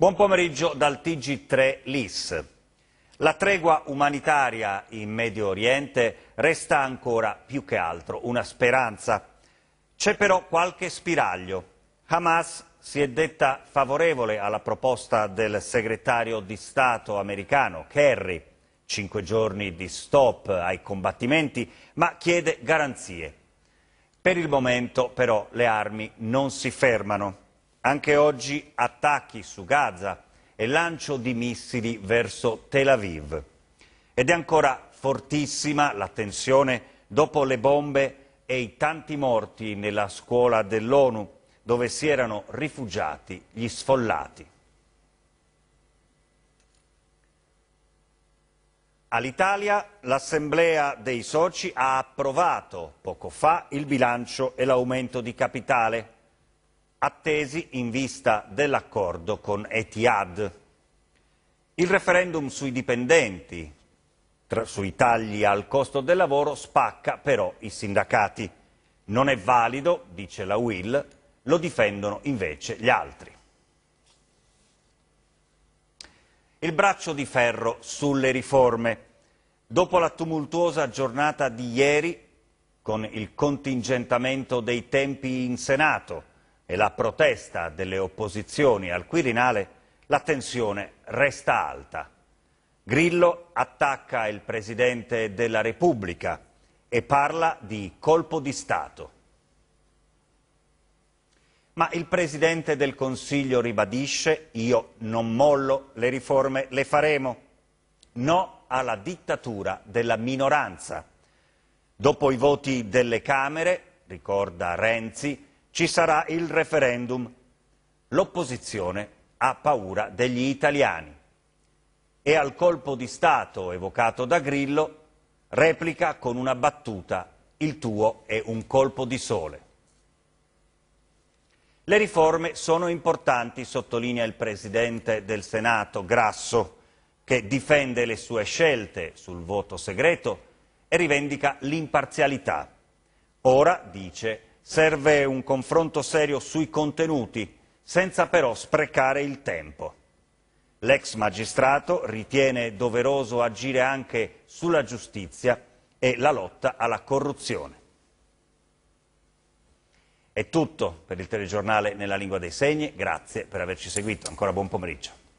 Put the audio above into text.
Buon pomeriggio dal TG3 LIS. La tregua umanitaria in Medio Oriente resta ancora più che altro una speranza. C'è però qualche spiraglio. Hamas si è detta favorevole alla proposta del segretario di Stato americano Kerry, cinque giorni di stop ai combattimenti, ma chiede garanzie. Per il momento però le armi non si fermano. Anche oggi attacchi su Gaza e lancio di missili verso Tel Aviv. Ed è ancora fortissima la tensione dopo le bombe e i tanti morti nella scuola dell'ONU dove si erano rifugiati gli sfollati. All'Italia l'Assemblea dei Soci ha approvato poco fa il bilancio e l'aumento di capitale attesi in vista dell'accordo con Etihad. Il referendum sui dipendenti, tra, sui tagli al costo del lavoro, spacca però i sindacati. Non è valido, dice la Will, lo difendono invece gli altri. Il braccio di ferro sulle riforme. Dopo la tumultuosa giornata di ieri, con il contingentamento dei tempi in Senato, e la protesta delle opposizioni al Quirinale, la tensione resta alta. Grillo attacca il Presidente della Repubblica e parla di colpo di Stato. Ma il Presidente del Consiglio ribadisce io non mollo, le riforme le faremo. No alla dittatura della minoranza. Dopo i voti delle Camere, ricorda Renzi, ci sarà il referendum. L'opposizione ha paura degli italiani e al colpo di Stato evocato da Grillo replica con una battuta il tuo è un colpo di sole. Le riforme sono importanti, sottolinea il Presidente del Senato Grasso, che difende le sue scelte sul voto segreto e rivendica l'imparzialità. Ora, dice, Serve un confronto serio sui contenuti, senza però sprecare il tempo. L'ex magistrato ritiene doveroso agire anche sulla giustizia e la lotta alla corruzione. È tutto per il telegiornale nella lingua dei segni, grazie per averci seguito, ancora buon pomeriggio.